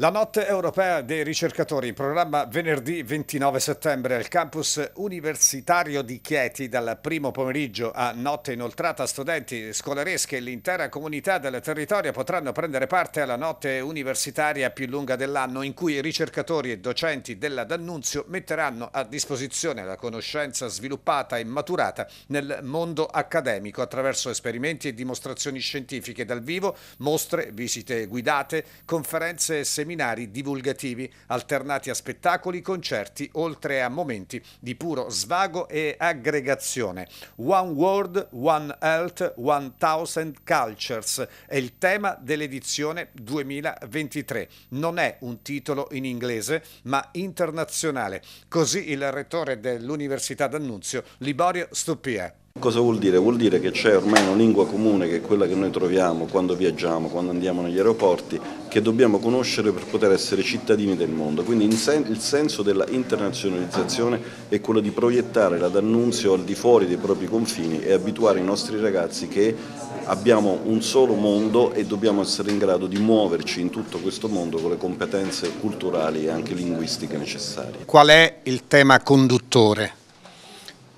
La notte europea dei ricercatori in programma venerdì 29 settembre al campus universitario di Chieti dal primo pomeriggio a notte inoltrata studenti, scolaresche e l'intera comunità del territorio potranno prendere parte alla notte universitaria più lunga dell'anno in cui i ricercatori e docenti della D'Annunzio metteranno a disposizione la conoscenza sviluppata e maturata nel mondo accademico attraverso esperimenti e dimostrazioni scientifiche dal vivo, mostre, visite guidate, conferenze e seminari seminari divulgativi, alternati a spettacoli, concerti, oltre a momenti di puro svago e aggregazione. One World, One Health, One Thousand Cultures è il tema dell'edizione 2023. Non è un titolo in inglese, ma internazionale. Così il rettore dell'Università d'Annunzio, Liborio Stupia. Cosa vuol dire? Vuol dire che c'è ormai una lingua comune che è quella che noi troviamo quando viaggiamo, quando andiamo negli aeroporti, che dobbiamo conoscere per poter essere cittadini del mondo. Quindi il senso della internazionalizzazione è quello di proiettare la D'Annunzio al di fuori dei propri confini e abituare i nostri ragazzi che abbiamo un solo mondo e dobbiamo essere in grado di muoverci in tutto questo mondo con le competenze culturali e anche linguistiche necessarie. Qual è il tema conduttore?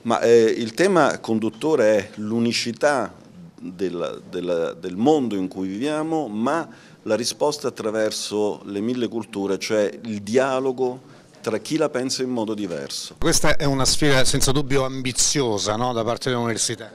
Ma eh, il tema conduttore è l'unicità del, del, del, mondo in cui viviamo, ma la risposta attraverso le mille culture, cioè il dialogo tra chi la pensa in modo diverso. Questa è una sfida senza dubbio ambiziosa no? da parte dell'università.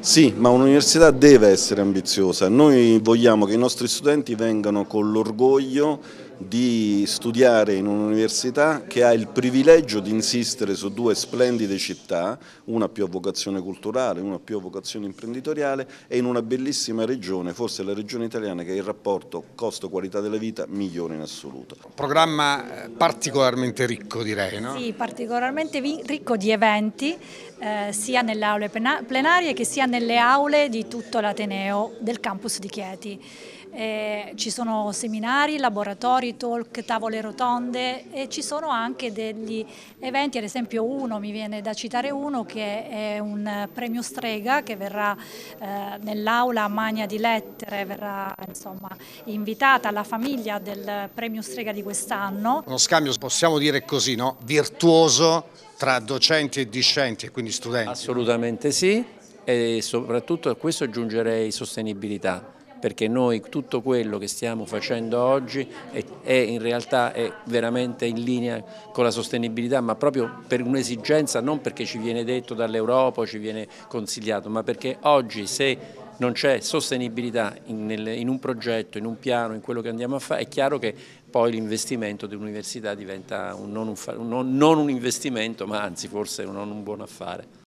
Sì, ma un'università deve essere ambiziosa. Noi vogliamo che i nostri studenti vengano con l'orgoglio di studiare in un'università che ha il privilegio di insistere su due splendide città, una più a vocazione culturale, una più a vocazione imprenditoriale e in una bellissima regione, forse la regione italiana che ha il rapporto costo-qualità della vita migliore in assoluto. Programma eh, particolarmente ricco direi, no? Sì, particolarmente ricco di eventi eh, sia nelle aule plenarie che sia nelle aule di tutto l'Ateneo del campus di Chieti eh, ci sono seminari, laboratori, talk, tavole rotonde e ci sono anche degli eventi, ad esempio uno, mi viene da citare uno che è un premio strega che verrà eh, nell'aula Magna di Lettere, verrà insomma, invitata la famiglia del premio strega di quest'anno. Uno scambio, possiamo dire così, no? virtuoso tra docenti e discenti e quindi studenti. Assolutamente sì e soprattutto a questo aggiungerei sostenibilità perché noi tutto quello che stiamo facendo oggi è, è in realtà è veramente in linea con la sostenibilità, ma proprio per un'esigenza, non perché ci viene detto dall'Europa, o ci viene consigliato, ma perché oggi se non c'è sostenibilità in, nel, in, un progetto, in un piano, in quello che andiamo a fare, è chiaro che poi l'investimento dell'università diventa un, non, un, non un investimento, ma anzi forse un, non un buon affare.